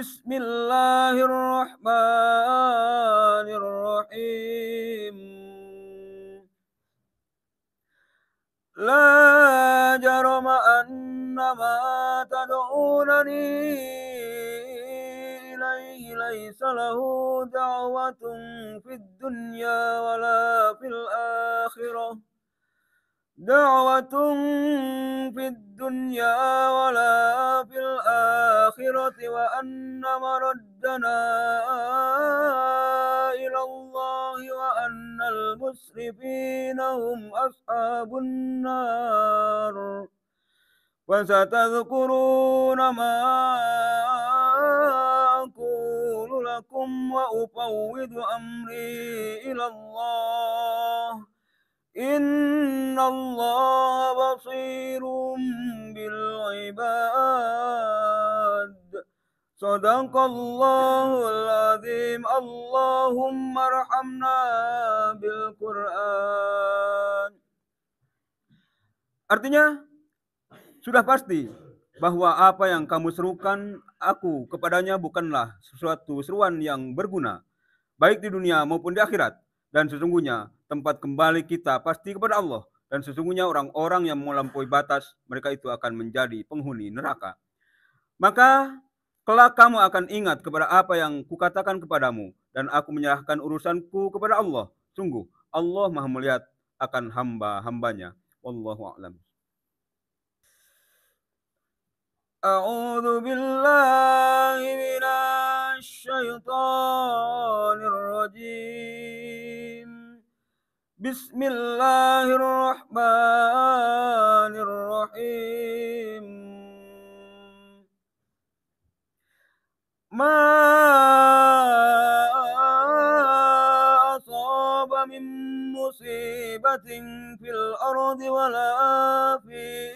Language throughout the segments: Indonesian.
بسم الله الرحمن الرحيم لا جرم أن ما تدعونني إليه ليس له دعوة في الدنيا ولا في الآخرة دعوة في الدنيا ولا في الآخرة الآخرة وأن مردنا إلى الله وأن المسرفين هم أصحاب النار وستذكرون ما أقول لكم وأفوض أمري إلى الله إن الله بصير بالعباد صدق الله العظيم اللهم ارحمنا بالقرآن Artinya sudah pasti bahwa apa yang kamu serukan aku kepadanya bukanlah sesuatu seruan yang berguna baik di dunia maupun di akhirat dan sesungguhnya tempat kembali kita pasti kepada Allah dan sesungguhnya orang-orang yang melampaui batas mereka itu akan menjadi penghuni neraka maka Kelak kamu akan ingat kepada apa yang kukatakan kepadamu, dan aku menyerahkan urusanku kepada Allah. Sungguh, Allah maha melihat akan hamba-hambanya. Wallahu a'lam. أعوذ بالله من الشيطان الرجيم بسم في الأرض ولا في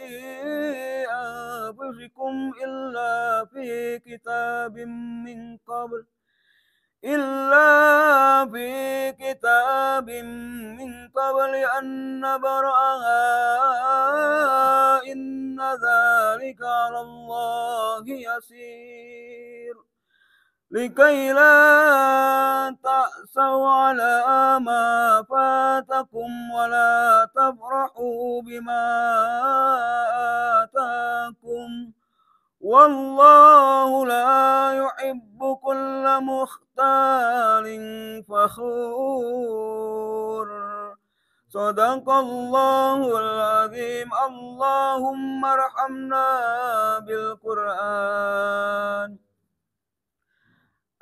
أنفسكم إلا في كتاب من قبل إلا في كتاب من قبل أن نبرأها إن ذلك على الله يسير لكي لا تأسوا على ما فاتكم ولا تفرحوا بما آتاكم والله لا يحب كل مختال فخور صدق الله العظيم اللهم ارحمنا بالقرآن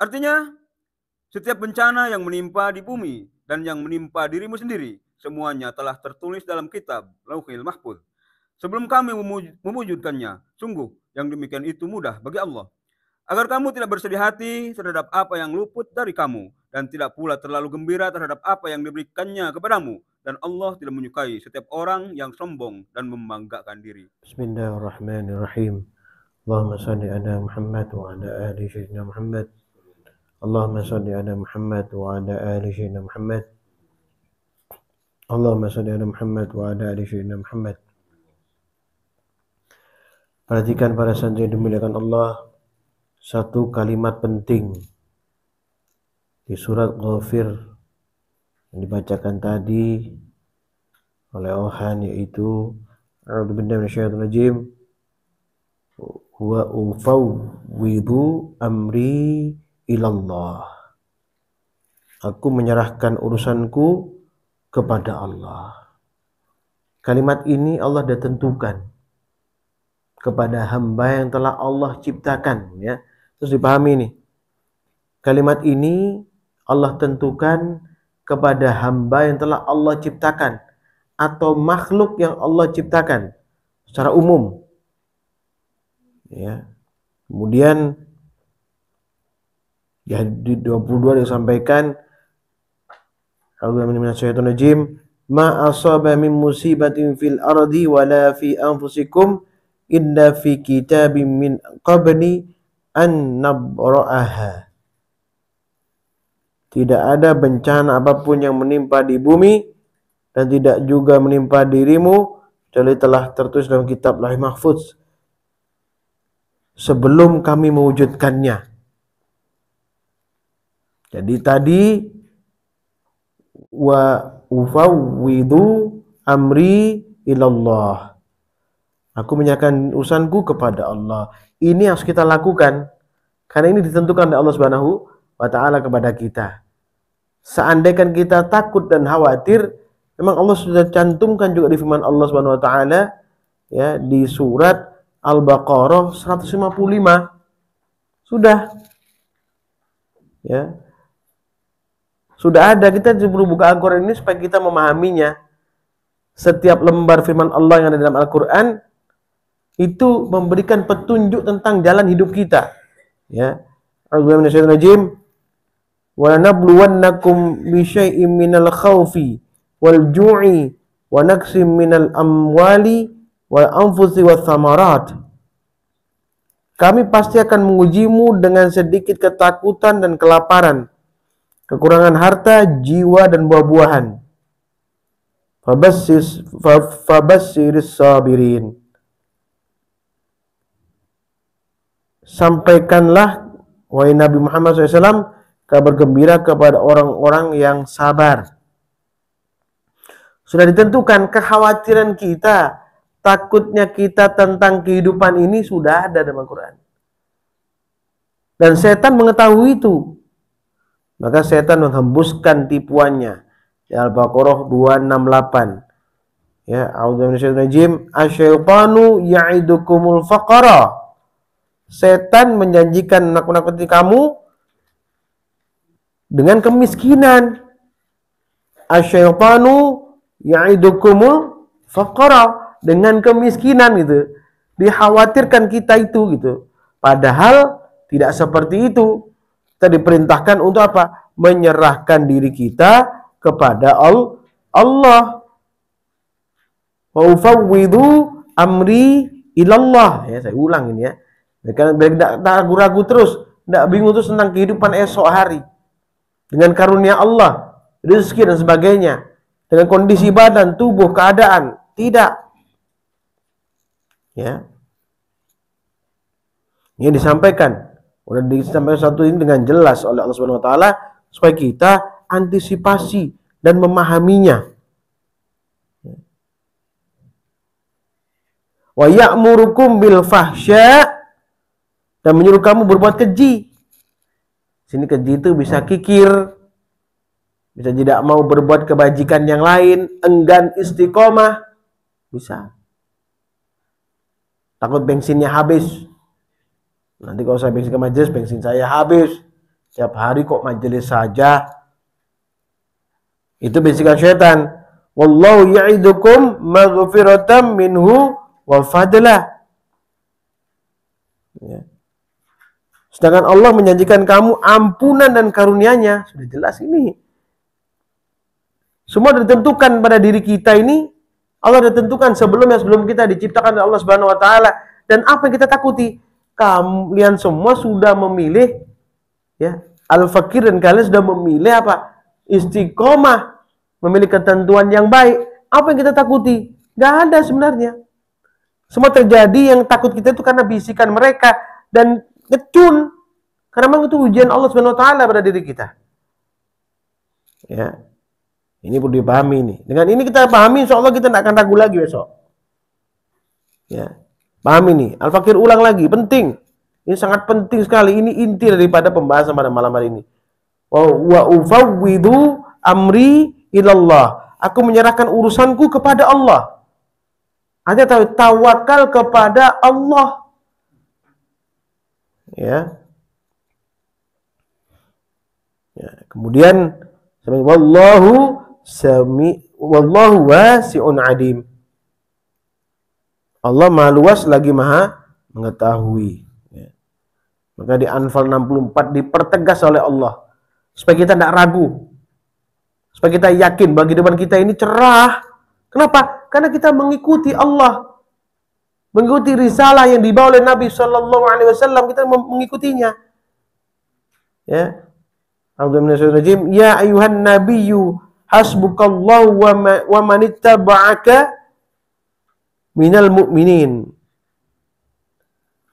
Artinya, setiap bencana yang menimpa di bumi dan yang menimpa dirimu sendiri, semuanya telah tertulis dalam kitab Lauhil Mahfud. Sebelum kami mewujudkannya, sungguh yang demikian itu mudah bagi Allah. Agar kamu tidak bersedih hati terhadap apa yang luput dari kamu dan tidak pula terlalu gembira terhadap apa yang diberikannya kepadamu dan Allah tidak menyukai setiap orang yang sombong dan membanggakan diri. Bismillahirrahmanirrahim. Allahumma salli ala Muhammad wa ala ali Muhammad. اللهم صل على محمد وعلى آل سيدنا محمد اللهم صل على محمد وعلى آل سيدنا Muhammad. Perhatikan para santri dimuliakan Allah satu kalimat penting di surat Ghafir yang dibacakan tadi oleh Ohan yaitu A'udzu billahi minasyaitonir rajim wa ufawwidu amri ilallah. Aku menyerahkan urusanku kepada Allah. Kalimat ini Allah sudah tentukan kepada hamba yang telah Allah ciptakan ya. Terus dipahami nih. Kalimat ini Allah tentukan kepada hamba yang telah Allah ciptakan atau makhluk yang Allah ciptakan secara umum. Ya. Kemudian ya di 22 disampaikan A'udzubillahi ma asaba min musibatin fil ardi wala fi anfusikum inna fi kitabim min qabni an nabra'aha tidak ada bencana apapun yang menimpa di bumi dan tidak juga menimpa dirimu kecuali telah tertulis dalam kitab Lauh Mahfuz sebelum kami mewujudkannya jadi tadi wa ufawwidu amri ilallah. Aku menyerahkan urusanku kepada Allah. Ini harus kita lakukan karena ini ditentukan oleh Allah Subhanahu wa taala kepada kita. Seandainya kita takut dan khawatir, memang Allah sudah cantumkan juga di firman Allah Subhanahu wa taala ya di surat Al-Baqarah 155. Sudah. Ya, sudah ada kita perlu buka Al-Qur'an ini supaya kita memahaminya. Setiap lembar firman Allah yang ada dalam Al-Qur'an itu memberikan petunjuk tentang jalan hidup kita. Ya. Al-Quran Wa nabluwannakum bi syai'in minal khawfi wa naqsim Kami pasti akan mengujimu dengan sedikit ketakutan dan kelaparan kekurangan harta, jiwa dan buah-buahan. Fabassis sabirin. Sampaikanlah wahai Nabi Muhammad SAW kabar gembira kepada orang-orang yang sabar. Sudah ditentukan kekhawatiran kita, takutnya kita tentang kehidupan ini sudah ada dalam Al-Quran. Dan setan mengetahui itu. Maka setan menghembuskan tipuannya. Ya, Al-Baqarah 268. Ya, A'udzubillahi Asyaitanu ya'idukumul faqara. Setan menjanjikan menakut-nakuti kamu dengan kemiskinan. Asyaitanu ya'idukumul faqara dengan kemiskinan gitu. Dikhawatirkan kita itu gitu. Padahal tidak seperti itu. Kita diperintahkan untuk apa? Menyerahkan diri kita kepada Allah. Wafawidu amri ilallah. Ya, saya ulang ini ya. Mereka tidak ragu-ragu terus, tidak bingung terus tentang kehidupan esok hari. Dengan karunia Allah, rezeki dan sebagainya. Dengan kondisi badan, tubuh, keadaan. Tidak. Ya. Ini disampaikan Udah disampaikan satu ini dengan jelas oleh Allah Subhanahu wa taala supaya kita antisipasi dan memahaminya. Wa ya'murukum bil fahsya dan menyuruh kamu berbuat keji. Sini keji itu bisa kikir, bisa tidak mau berbuat kebajikan yang lain, enggan istiqomah, bisa. Takut bensinnya habis, Nanti kalau saya bensin ke majelis, bensin saya habis. Setiap hari kok majelis saja. Itu bisikan syaitan. Wallahu ya'idukum maghfiratan minhu wa fadlah. Ya. Sedangkan Allah menjanjikan kamu ampunan dan karunia-Nya. Sudah jelas ini. Semua ditentukan pada diri kita ini. Allah ditentukan sebelumnya sebelum kita diciptakan oleh Allah Subhanahu wa taala dan apa yang kita takuti? kalian semua sudah memilih ya al-fakir dan kalian sudah memilih apa? Istiqomah, memilih ketentuan yang baik. Apa yang kita takuti? Gak ada sebenarnya. Semua terjadi yang takut kita itu karena bisikan mereka dan ngecun. Karena memang itu ujian Allah Subhanahu wa taala pada diri kita. Ya. Ini perlu dipahami nih. Dengan ini kita pahami insya Allah kita tidak akan ragu lagi besok. Ya. Paham ini? Al-Fakir ulang lagi, penting. Ini sangat penting sekali. Ini inti daripada pembahasan pada malam hari ini. Wa ufawwidu amri ilallah. Aku menyerahkan urusanku kepada Allah. Hanya tahu tawakal kepada Allah. Ya. ya. Kemudian wallahu sami wallahu wasi'un adim Allah maha luas lagi maha mengetahui. Ya. Maka di Anfal 64 dipertegas oleh Allah supaya kita tidak ragu, supaya kita yakin bagi kehidupan kita ini cerah. Kenapa? Karena kita mengikuti Allah, mengikuti risalah yang dibawa oleh Nabi Shallallahu Alaihi Wasallam. Kita mengikutinya. Ya, Alhamdulillahirobbilalamin. Ya ayuhan nabiu hasbukallahu wa manittaba'aka minal mu'minin.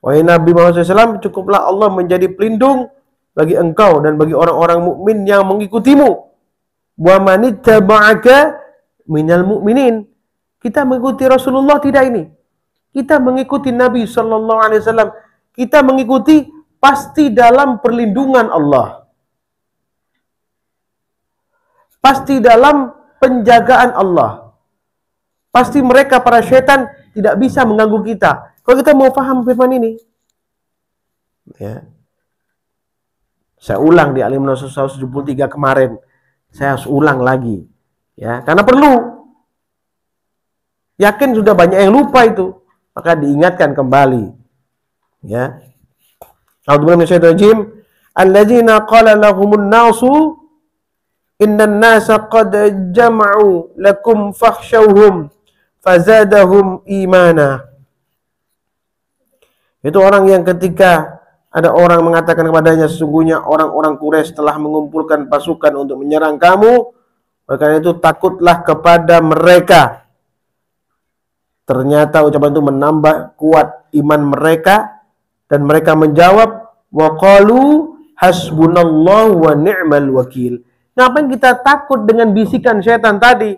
Wahai Nabi Muhammad SAW, cukuplah Allah menjadi pelindung bagi engkau dan bagi orang-orang mukmin yang mengikutimu. Wa manittaba'aka minal mu'minin. Kita mengikuti Rasulullah tidak ini. Kita mengikuti Nabi sallallahu alaihi wasallam. Kita mengikuti pasti dalam perlindungan Allah. Pasti dalam penjagaan Allah. Pasti mereka para setan tidak bisa mengganggu kita. Kalau kita mau paham firman ini. Ya. Saya ulang di Alim 173 kemarin. Saya harus ulang lagi. Ya, karena perlu. Yakin sudah banyak yang lupa itu. Maka diingatkan kembali. Ya. A'udzubillahi minasyaitonirrajim. Alladzina qala lahumun nasu innan nasa qad jama'u lakum fakhshawhum fazadahum imana. Itu orang yang ketika ada orang mengatakan kepadanya sesungguhnya orang-orang Quraisy telah mengumpulkan pasukan untuk menyerang kamu, maka itu takutlah kepada mereka. Ternyata ucapan itu menambah kuat iman mereka dan mereka menjawab qalu hasbunallahu wa ni'mal wakil. Ngapain kita takut dengan bisikan setan tadi?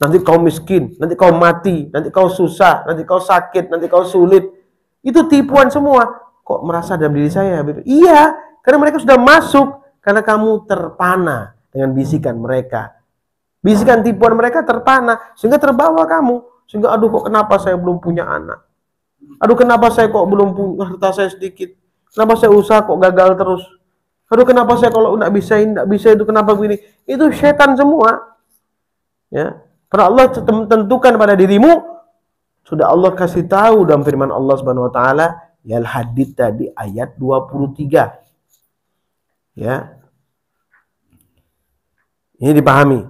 nanti kau miskin, nanti kau mati, nanti kau susah, nanti kau sakit, nanti kau sulit. Itu tipuan semua. Kok merasa dalam diri saya? Habib? Iya, karena mereka sudah masuk karena kamu terpana dengan bisikan mereka. Bisikan tipuan mereka terpana sehingga terbawa kamu. Sehingga aduh kok kenapa saya belum punya anak? Aduh kenapa saya kok belum punya harta saya sedikit? Kenapa saya usaha kok gagal terus? Aduh kenapa saya kalau nggak bisa nggak bisa itu kenapa begini? Itu setan semua. Ya, Pernah Allah tentukan pada dirimu sudah Allah kasih tahu dalam firman Allah Subhanahu wa taala yal hadid tadi ayat 23. Ya. Ini dipahami.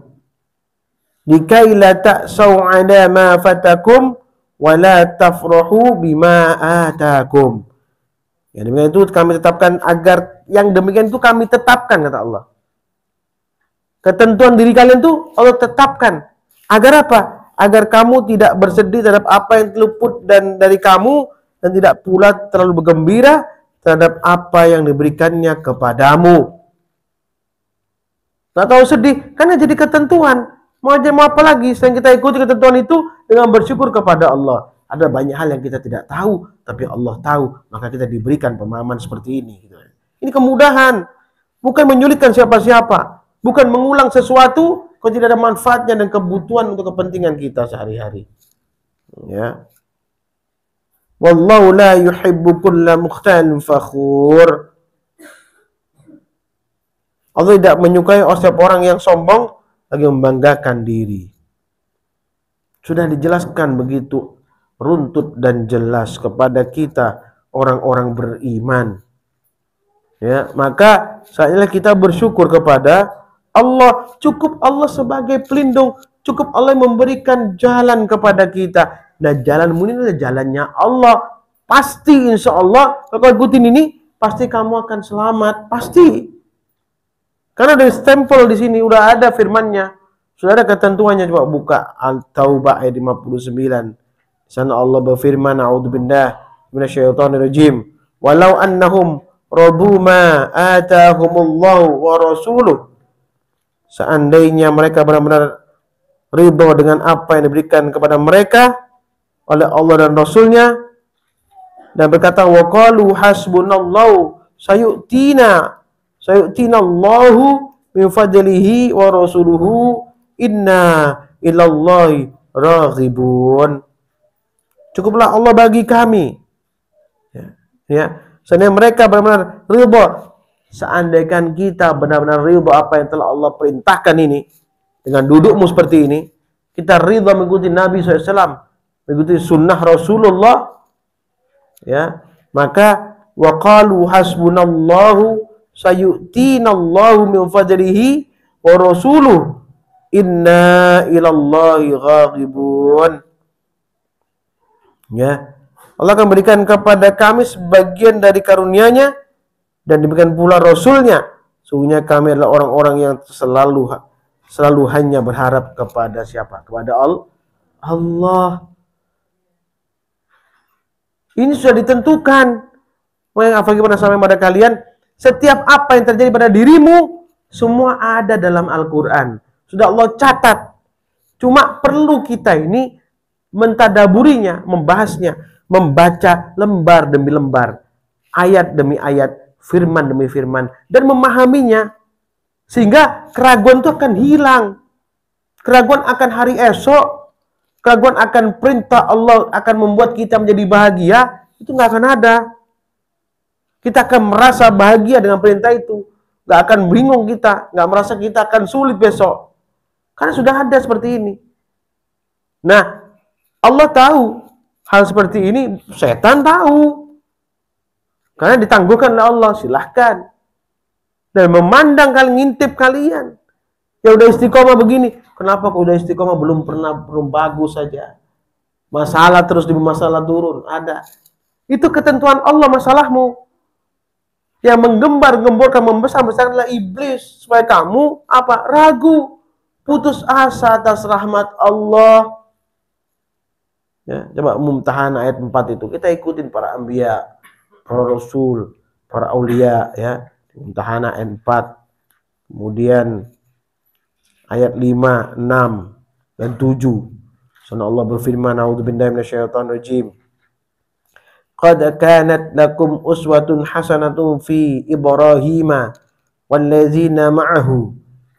Likai la ta'sau ala ma fatakum wa la tafrahu bima atakum. yang demikian itu kami tetapkan agar yang demikian itu kami tetapkan kata Allah. Ketentuan diri kalian itu Allah tetapkan Agar apa? Agar kamu tidak bersedih terhadap apa yang luput dan dari kamu dan tidak pula terlalu bergembira terhadap apa yang diberikannya kepadamu. Tak tahu sedih karena jadi ketentuan. Mau aja mau apa lagi? Selain kita ikuti ketentuan itu dengan bersyukur kepada Allah. Ada banyak hal yang kita tidak tahu, tapi Allah tahu. Maka kita diberikan pemahaman seperti ini. Gitu. Ini kemudahan, bukan menyulitkan siapa-siapa, bukan mengulang sesuatu Kok tidak ada manfaatnya dan kebutuhan untuk kepentingan kita sehari-hari. Ya. Wallahu la yuhibbu kulla mukhtalin fakhur. Allah tidak menyukai setiap orang yang sombong lagi membanggakan diri. Sudah dijelaskan begitu runtut dan jelas kepada kita orang-orang beriman. Ya, maka saatnya kita bersyukur kepada Allah, cukup Allah sebagai pelindung, cukup Allah memberikan jalan kepada kita. Nah, jalanmu ini adalah jalannya Allah. Pasti insya Allah, kalau ikutin ini, pasti kamu akan selamat. Pasti. Karena ada stempel di sini, udah ada firmannya. Sudah ada ketentuannya, coba buka Al-Taubah ayat 59. Di sana Allah berfirman, A'udzubillah, rajim Walau annahum rabu ma atahumullahu wa rasuluh seandainya mereka benar-benar ridho dengan apa yang diberikan kepada mereka oleh Allah dan Rasulnya dan berkata waqalu hasbunallahu sayu'tina sayu'tina Allahu min fadlihi wa rasuluhu inna ilallahi raghibun cukuplah Allah bagi kami ya, ya. Seandainya mereka benar-benar ridho seandainya kita benar-benar ridho apa yang telah Allah perintahkan ini dengan dudukmu seperti ini kita ridho mengikuti Nabi SAW mengikuti sunnah Rasulullah ya maka waqalu hasbunallahu sayu'tinallahu min fadlihi wa rasuluh inna ilallahi ghaghibun ya Allah akan berikan kepada kami sebagian dari karunia-Nya dan demikian pula rasulnya sungguhnya kami adalah orang-orang yang selalu selalu hanya berharap kepada siapa kepada Allah ini sudah ditentukan Mengapa pernah sampai pada kalian setiap apa yang terjadi pada dirimu semua ada dalam Al-Quran sudah Allah catat cuma perlu kita ini mentadaburinya membahasnya membaca lembar demi lembar ayat demi ayat firman demi firman dan memahaminya sehingga keraguan itu akan hilang keraguan akan hari esok keraguan akan perintah Allah akan membuat kita menjadi bahagia itu nggak akan ada kita akan merasa bahagia dengan perintah itu nggak akan bingung kita nggak merasa kita akan sulit besok karena sudah ada seperti ini nah Allah tahu hal seperti ini setan tahu karena ditangguhkan oleh Allah, silahkan. Dan memandang kalian, ngintip kalian. Ya udah istiqomah begini. Kenapa kok udah istiqomah belum pernah belum bagus saja? Masalah terus di masalah turun, ada. Itu ketentuan Allah masalahmu. Yang menggembar-gemborkan membesar-besar adalah iblis supaya kamu apa? Ragu, putus asa atas rahmat Allah. Ya, coba tahan ayat 4 itu. Kita ikutin para anbiya, para rasul, para aulia ya. Muntahana N4. Kemudian ayat 5, 6 dan 7. Sana Allah berfirman, "A'udzu billahi minasyaitonir rajim." Qad kanat lakum uswatun hasanatun fi Ibrahim wallazina ma'ahu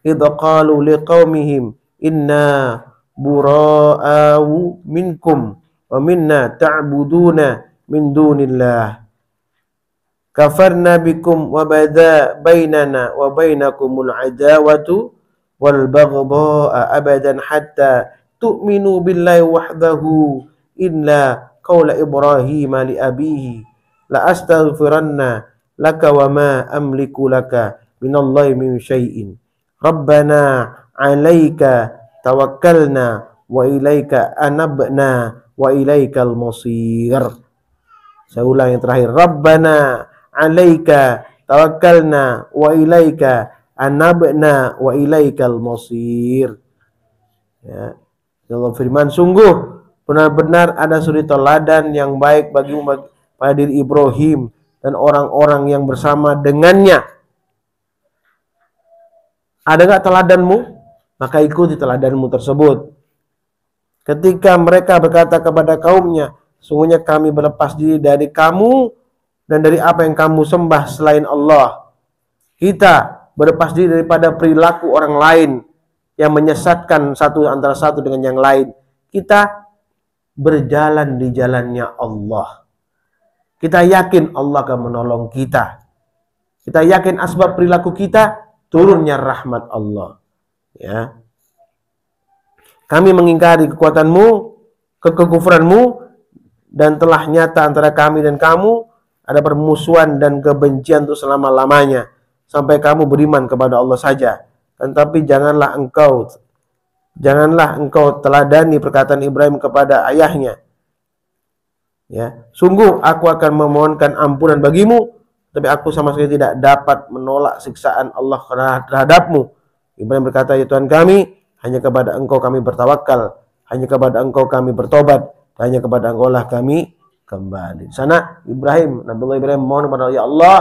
idh qalu liqaumihim inna bura'u minkum wa minna ta'buduna min dunillah kafarna bikum wa bada bainana wa bainakumul adawatu wal baghdha abadan hatta tu'minu billahi wahdahu illa qawla ibrahim li abihi la astaghfiranna laka wa ma amliku laka minallahi min syai'in rabbana 'alaika tawakkalna wa ilaika anabna wa ilaikal masir saya ulang yang terakhir rabbana alaika tawakkalna wa ilaika anabna wa ilaikal masir. Ya. Allah firman sungguh benar-benar ada suri teladan yang baik bagi pada diri Ibrahim dan orang-orang yang bersama dengannya. Ada nggak teladanmu? Maka ikuti teladanmu tersebut. Ketika mereka berkata kepada kaumnya, sungguhnya kami berlepas diri dari kamu dan dari apa yang kamu sembah selain Allah. Kita berlepas diri daripada perilaku orang lain yang menyesatkan satu antara satu dengan yang lain. Kita berjalan di jalannya Allah. Kita yakin Allah akan menolong kita. Kita yakin asbab perilaku kita turunnya rahmat Allah. Ya. Kami mengingkari kekuatanmu, kekufuranmu, dan telah nyata antara kami dan kamu ada permusuhan dan kebencian untuk selama-lamanya sampai kamu beriman kepada Allah saja. Tetapi janganlah engkau janganlah engkau teladani perkataan Ibrahim kepada ayahnya. Ya, sungguh aku akan memohonkan ampunan bagimu, tapi aku sama sekali tidak dapat menolak siksaan Allah terhadapmu. Ibrahim berkata, "Ya Tuhan kami, hanya kepada Engkau kami bertawakal, hanya kepada Engkau kami bertobat, hanya kepada Engkau lah kami kembali. Sana Ibrahim, Nabi Ibrahim mohon kepada Allah, ya Allah,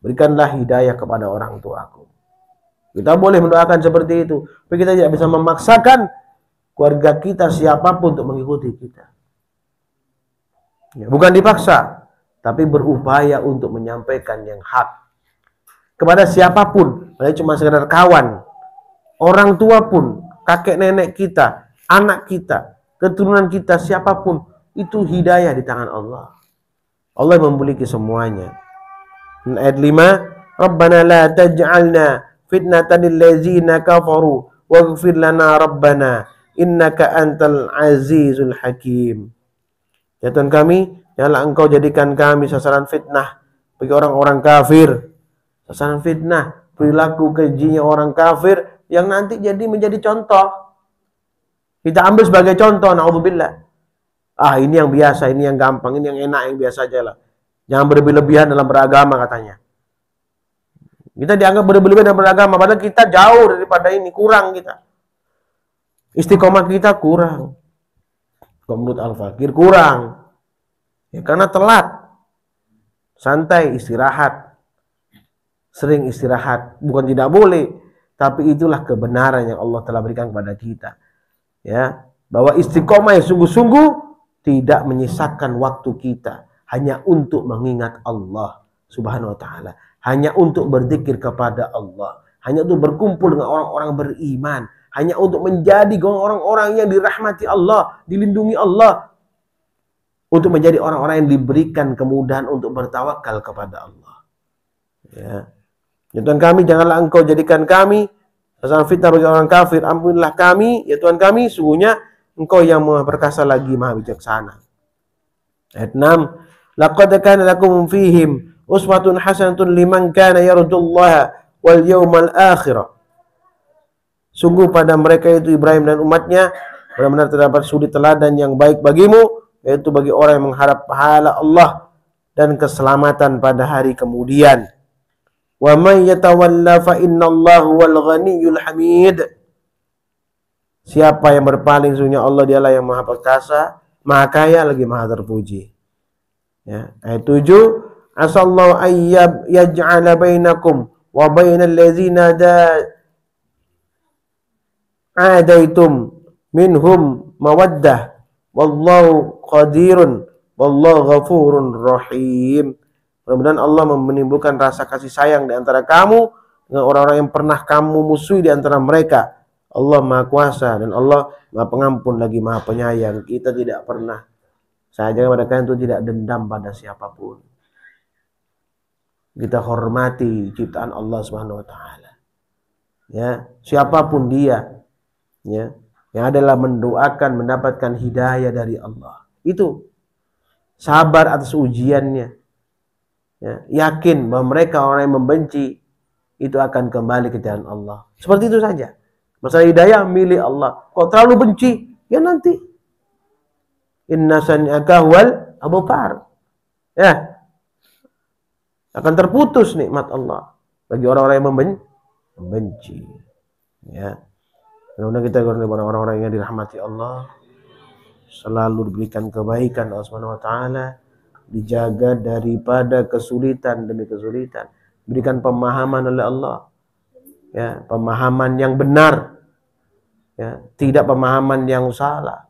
berikanlah hidayah kepada orang tuaku. Kita boleh mendoakan seperti itu, tapi kita tidak bisa memaksakan keluarga kita siapapun untuk mengikuti kita. Ya, bukan dipaksa, tapi berupaya untuk menyampaikan yang hak kepada siapapun, baik cuma sekedar kawan, orang tua pun, kakek nenek kita, anak kita, keturunan kita, siapapun, itu hidayah di tangan Allah. Allah memiliki semuanya. Dan ayat 5, Rabbana la taj'alna fitnatan lillazina kafaru waghfir lana rabbana innaka antal azizul hakim. Ya Tuhan kami, janganlah engkau jadikan kami sasaran fitnah bagi orang-orang kafir. Sasaran fitnah, perilaku kejinya orang kafir yang nanti jadi menjadi contoh. Kita ambil sebagai contoh, na'udzubillah. Ah ini yang biasa, ini yang gampang, ini yang enak, yang biasa aja lah. Jangan berlebihan dalam beragama katanya. Kita dianggap berlebihan dalam beragama, padahal kita jauh daripada ini, kurang kita. Istiqomah kita kurang. Komunut Al-Fakir kurang. Ya, karena telat. Santai, istirahat. Sering istirahat. Bukan tidak boleh. Tapi itulah kebenaran yang Allah telah berikan kepada kita. Ya, bahwa istiqomah yang sungguh-sungguh tidak menyisakan waktu kita hanya untuk mengingat Allah Subhanahu wa taala, hanya untuk berzikir kepada Allah, hanya untuk berkumpul dengan orang-orang beriman, hanya untuk menjadi orang-orang yang dirahmati Allah, dilindungi Allah, untuk menjadi orang-orang yang diberikan kemudahan untuk bertawakal kepada Allah. Ya. ya Tuhan kami, janganlah engkau jadikan kami Sesama fitnah bagi orang kafir. Ampunilah kami, ya Tuhan kami, sungguhnya Engkau yang maha perkasa lagi maha bijaksana. Ayat 6. Laqad kana lakum fihim uswatun hasanatun liman kana yarjullaha wal yawmal akhirah. Sungguh pada mereka itu Ibrahim dan umatnya benar-benar terdapat suri teladan yang baik bagimu yaitu bagi orang yang mengharap pahala Allah dan keselamatan pada hari kemudian. Wa may yatawalla fa innallaha wal ghaniyyul hamid. Siapa yang berpaling sunya Allah dialah yang maha perkasa, maha kaya lagi maha terpuji. Ya, ayat 7 Asallahu ayyab yaj'ala bainakum wa bainal ladzina da adaitum minhum mawaddah wallahu qadirun wallahu ghafurun rahim. Kemudian Allah menimbulkan rasa kasih sayang di antara kamu dengan orang-orang yang pernah kamu musuhi di antara mereka Allah Maha Kuasa dan Allah Maha Pengampun lagi Maha Penyayang. Kita tidak pernah saja mereka kalian itu tidak dendam pada siapapun. Kita hormati ciptaan Allah Subhanahu wa taala. Ya, siapapun dia ya, yang adalah mendoakan mendapatkan hidayah dari Allah. Itu sabar atas ujiannya. Ya, yakin bahwa mereka orang yang membenci itu akan kembali ke jalan Allah. Seperti itu saja. Masalah hidayah milik ya Allah. Kok terlalu benci? Ya nanti. Inna sani'aka wal far. Ya. Akan terputus nikmat Allah. Bagi orang-orang yang membenci. membenci. Ya. mudah kita kepada orang-orang yang dirahmati Allah. Selalu diberikan kebaikan Allah Subhanahu wa taala, dijaga daripada kesulitan demi kesulitan. diberikan pemahaman oleh Allah ya, pemahaman yang benar, ya, tidak pemahaman yang salah.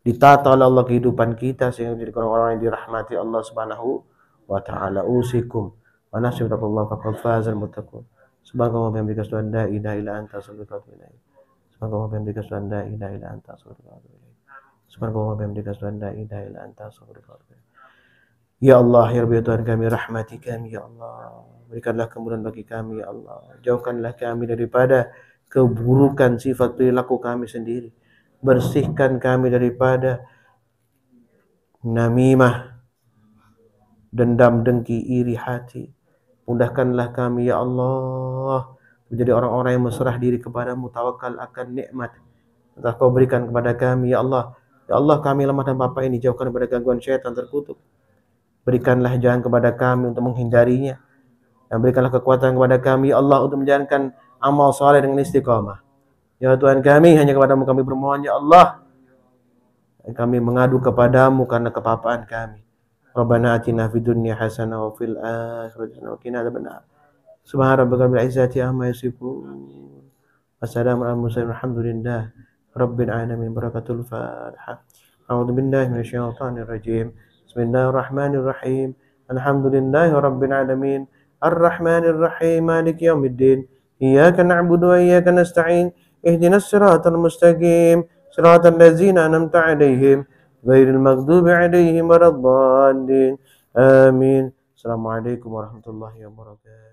Ditata oleh Allah kehidupan kita sehingga menjadi orang-orang yang dirahmati Allah Subhanahu wa taala. Usikum wa nafsi bittaqullah faqad fazal muttaqun. Subhanallah wa bihamdika asyhadu an la ilaha illa anta astaghfiruka wa atubu ilaik. Subhanallah wa bihamdika asyhadu an la ilaha illa anta astaghfiruka wa atubu ilaik. Subhanallah wa bihamdika asyhadu an la ilaha illa anta astaghfiruka wa atubu ilaik. Ya Allah, ya Rabbi ya Tuhan kami, rahmati kami, Ya Allah. Berikanlah kemudahan bagi kami, ya Allah. Jauhkanlah kami daripada keburukan sifat perilaku kami sendiri. Bersihkan kami daripada namimah, dendam, dengki, iri hati. Mudahkanlah kami, ya Allah, menjadi orang-orang yang berserah diri kepadamu, tawakal akan nikmat. Telah kau berikan kepada kami, ya Allah. Ya Allah, kami lemah dan papa ini jauhkan daripada gangguan syaitan terkutuk. Berikanlah jalan kepada kami untuk menghindarinya dan berikanlah kekuatan kepada kami, ya Allah, untuk menjalankan amal soleh dengan istiqamah. Ya Tuhan kami, hanya kepadamu kami bermohon, Ya Allah. Dan kami mengadu kepadamu karena kepapaan kami. Rabbana atina fid dunya hasanah wa fil akhirati hasanah wa qina adzabannar. Subhana rabbika rabbil izzati amma yasifun. Wassalamu ala mursalin walhamdulillah rabbil alamin. Barakatul Fatiha. A'udzu billahi minasyaitonir rajim. Bismillahirrahmanirrahim. Alhamdulillahi rabbil alamin. الرحمن الرحيم مالك يوم الدين إياك نعبد وإياك نستعين اهدنا الصراط المستقيم صراط الذين أنعمت عليهم غير المغضوب عليهم ولا الضالين آمين السلام عليكم ورحمة الله وبركاته